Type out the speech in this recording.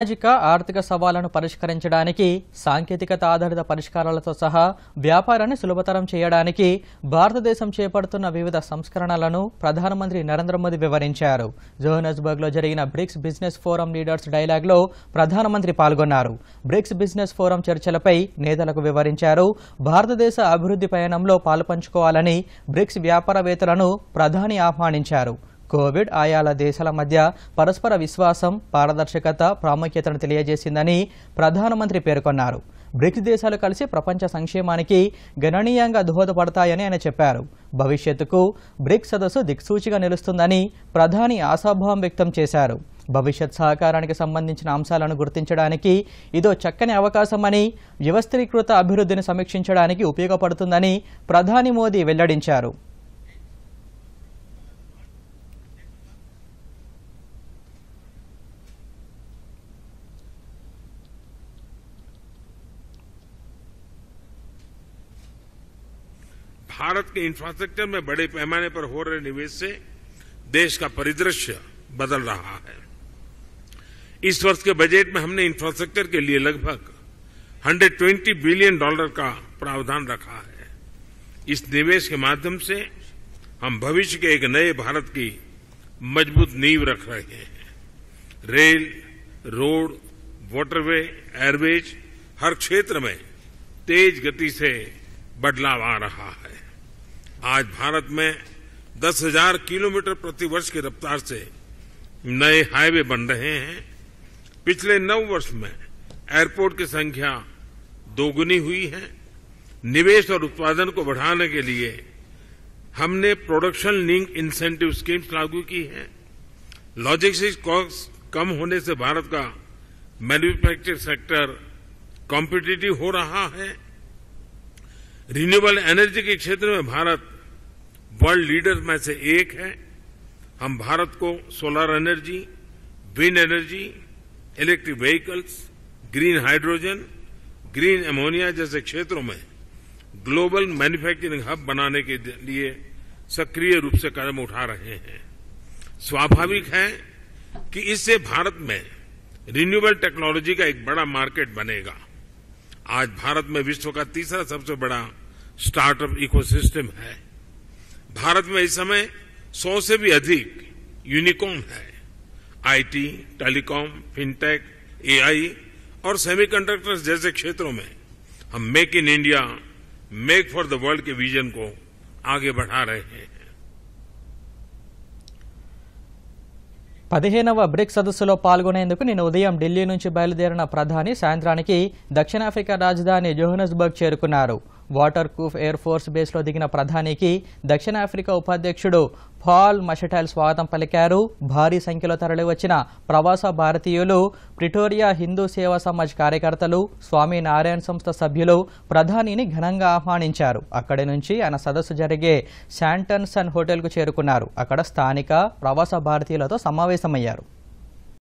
సామాజిక ఆర్థిక సవాళ్లను పరిష్కరించడానికి సాంకేతికత ఆధారిత పరిష్కారాలతో సహా వ్యాపారాన్ని సులభతరం చేయడానికి భారతదేశం చేపడుతున్న వివిధ సంస్కరణలను ప్రధానమంత్రి నరేంద్ర మోదీ వివరించారు లో జరిగిన బ్రిక్స్ బిజినెస్ ఫోరం లీడర్స్ డైలాగ్లో ప్రధానమంత్రి పాల్గొన్నారు బ్రిక్స్ బిజినెస్ ఫోరం చర్చలపై నేతలకు వివరించారు భారతదేశ అభివృద్ధి పయనంలో పాలుపంచుకోవాలని బ్రిక్స్ వ్యాపారవేత్తలను ప్రధాని ఆహ్వానించారు కోవిడ్ ఆయాల దేశాల మధ్య పరస్పర విశ్వాసం పారదర్శకత ప్రాముఖ్యతను తెలియజేసిందని ప్రధానమంత్రి పేర్కొన్నారు బ్రిక్స్ దేశాలు కలిసి ప్రపంచ సంక్షేమానికి గణనీయంగా దోహదపడతాయని ఆయన చెప్పారు భవిష్యత్తుకు బ్రిక్స్ సదస్సు దిక్సూచిగా నిలుస్తుందని ప్రధాని ఆశాభావం వ్యక్తం చేశారు భవిష్యత్ సహకారానికి సంబంధించిన అంశాలను గుర్తించడానికి ఇదో చక్కని అవకాశమని వ్యవస్థీకృత అభివృద్ధిని సమీక్షించడానికి ఉపయోగపడుతుందని ప్రధాని మోదీ వెల్లడించారు भारत के इंफ्रास्ट्रक्चर में बड़े पैमाने पर हो रहे निवेश से देश का परिदृश्य बदल रहा है इस वर्ष के बजट में हमने इंफ्रास्ट्रक्चर के लिए लगभग 120 बिलियन डॉलर का प्रावधान रखा है इस निवेश के माध्यम से हम भविष्य के एक नए भारत की मजबूत नींव रख रहे हैं रेल रोड वाटरवे एयरवेज हर क्षेत्र में तेज गति से बदलाव आ रहा है आज भारत में दस हजार किलोमीटर प्रति वर्ष की रफ्तार से नए हाईवे बन रहे हैं पिछले नौ वर्ष में एयरपोर्ट की संख्या दोगुनी हुई है निवेश और उत्पादन को बढ़ाने के लिए हमने प्रोडक्शन लिंक इंसेंटिव स्कीम्स लागू की है लॉजिस्टिक्स कॉस्ट कम होने से भारत का मैन्युफैक्चर सेक्टर कॉम्पिटिटिव हो रहा है रिन्यूएबल एनर्जी के क्षेत्र में भारत वर्ल्ड लीडर में से एक है हम भारत को solar energy wind energy electric vehicles green hydrogen green ammonia जैसे क्षेत्रों में ग्लोबल मैन्युफैक्चरिंग हब बनाने के लिए सक्रिय रूप से कदम उठा रहे हैं स्वाभाविक है कि इससे भारत में रिन्यूएबल टेक्नोलॉजी का एक बड़ा मार्केट बनेगा आज भारत में विश्व का तीसरा सबसे बड़ा स्टार्टअप इकोसिस्टम है भारत में इस समय सौ से भी अधिक यूनिकॉम है आईटी, टेलीकॉम फिनटेक एआई और सेमीकंडक्टर्स जैसे क्षेत्रों में हम make in India make for the world के विजन को आगे बढ़ा रहे हैं పదిహేనవ బ్రిక్స్ సదస్సులో పాల్గొనేందుకు నిన్న ఉదయం ఢిల్లీ నుంచి బయలుదేరిన ప్రధాని సాయంత్రానికి దక్షిణాఫ్రికా రాజధాని జోహనస్బర్గ్ చేరుకున్నారు వాటర్ కూఫ్ ఎయిర్ ఫోర్స్ బేస్లో దిగిన ప్రధానికి దక్షిణాఫ్రికా ఉపాధ్యక్షుడు పాల్ మషటాల్ స్వాగతం పలికారు భారీ సంఖ్యలో తరలివచ్చిన ప్రవాస భారతీయులు ప్రిటోరియా హిందూ సేవా సమాజ్ కార్యకర్తలు స్వామి నారాయణ సంస్థ సభ్యులు ప్రధానిని ఘనంగా ఆహ్వానించారు అక్కడి నుంచి ఆయన సదస్సు జరిగే శాంటన్సన్ హోటల్కు చేరుకున్నారు అక్కడ స్థానిక ప్రవాస భారతీయులతో సమావేశమయ్యారు